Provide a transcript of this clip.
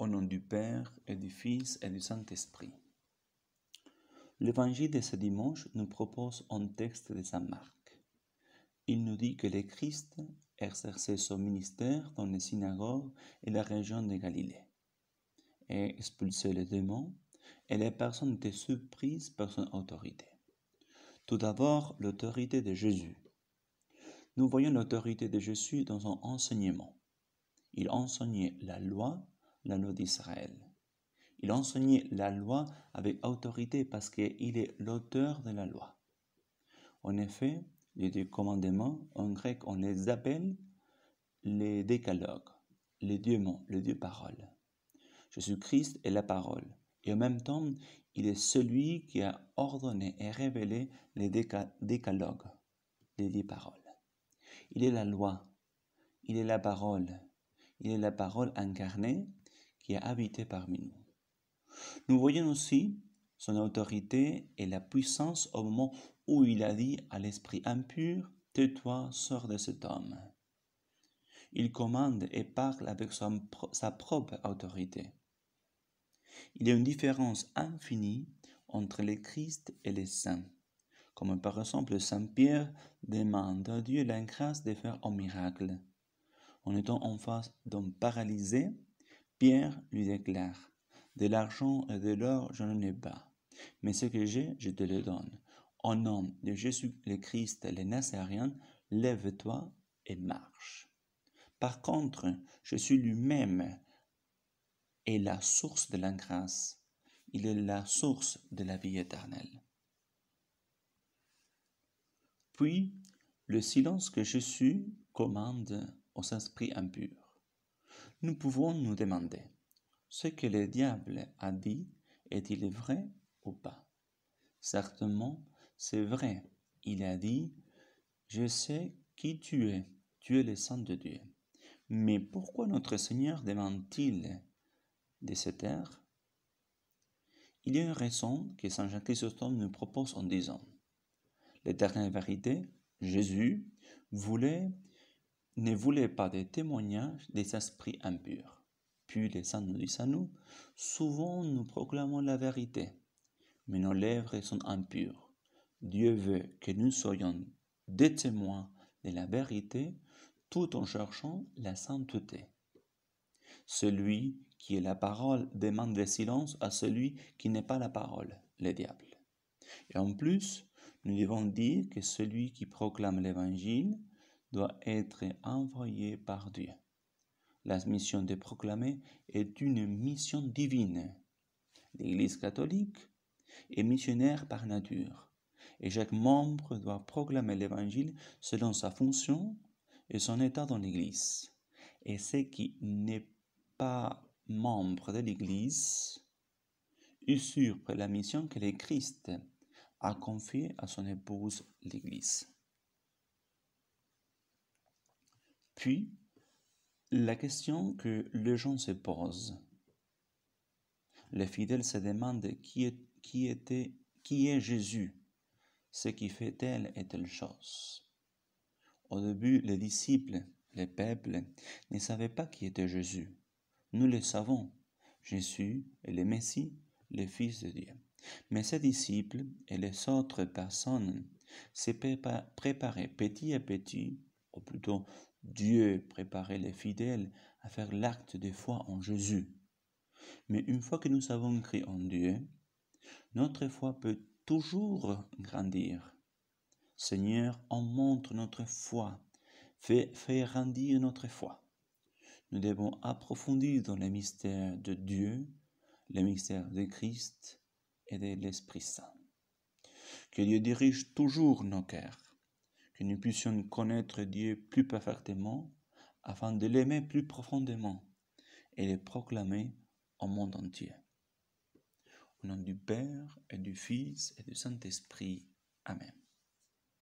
Au nom du Père et du Fils et du Saint-Esprit. L'évangile de ce dimanche nous propose un texte de Saint Marc. Il nous dit que le Christ exerçait son ministère dans les synagogues et la région de Galilée et expulsait les démons, et les personnes étaient surprises par son autorité. Tout d'abord, l'autorité de Jésus. Nous voyons l'autorité de Jésus dans son enseignement. Il enseignait la loi loi d'Israël. Il enseignait la loi avec autorité parce qu'il est l'auteur de la loi. En effet, les deux commandements, en grec on les appelle les décalogues, les deux mots, les deux paroles. Jésus-Christ est la parole, et en même temps, il est celui qui a ordonné et révélé les décalogues, les deux paroles. Il est la loi, il est la parole, il est la parole incarnée habité parmi nous. Nous voyons aussi son autorité et la puissance au moment où il a dit à l'esprit impur, Tais-toi, sors de cet homme. Il commande et parle avec son, sa propre autorité. Il y a une différence infinie entre les Christ et les saints. Comme par exemple Saint Pierre demande à Dieu la grâce de faire un miracle. En étant en face d'un paralysé, Pierre lui déclare De l'argent et de l'or, je n'en ai pas, mais ce que j'ai, je te le donne. Au nom de Jésus le Christ, le Nazaréen, lève-toi et marche. Par contre, je suis lui-même et la source de la grâce. Il est la source de la vie éternelle. Puis, le silence que Jésus commande aux esprits impurs nous pouvons nous demander ce que le diable a dit est-il vrai ou pas Certainement, c'est vrai. Il a dit Je sais qui tu es, tu es le Saint de Dieu. Mais pourquoi notre Seigneur demande-t-il de se taire Il y a une raison que Saint Jean christophe nous propose en disant L'éternelle vérité, Jésus, voulait ne voulait pas des témoignages des esprits impurs. Puis les saints nous disent à nous, souvent nous proclamons la vérité, mais nos lèvres sont impures. Dieu veut que nous soyons des témoins de la vérité tout en cherchant la sainteté. Celui qui est la parole demande le silence à celui qui n'est pas la parole, le diable. Et en plus, nous devons dire que celui qui proclame l'évangile doit être envoyé par Dieu. La mission de proclamer est une mission divine. L'Église catholique est missionnaire par nature et chaque membre doit proclamer l'Évangile selon sa fonction et son état dans l'Église. Et ce qui n'est pas membre de l'Église usurpe la mission que le Christ a confiée à son épouse l'Église. Puis, la question que les gens se posent, les fidèles se demandent qui, est, qui, était, qui est Jésus, ce qui fait telle et telle chose. Au début, les disciples, les peuples, ne savaient pas qui était Jésus. Nous le savons, Jésus est le Messie, le Fils de Dieu. Mais ses disciples et les autres personnes s'étaient préparés petit à petit ou plutôt Dieu préparait les fidèles à faire l'acte de foi en Jésus. Mais une fois que nous avons cru en Dieu, notre foi peut toujours grandir. Seigneur, en montre notre foi, fais, fais grandir notre foi. Nous devons approfondir dans les mystères de Dieu, les mystères de Christ et de l'Esprit Saint. Que Dieu dirige toujours nos cœurs que nous puissions connaître Dieu plus parfaitement, afin de l'aimer plus profondément et le proclamer au monde entier. Au nom du Père et du Fils et du Saint-Esprit. Amen.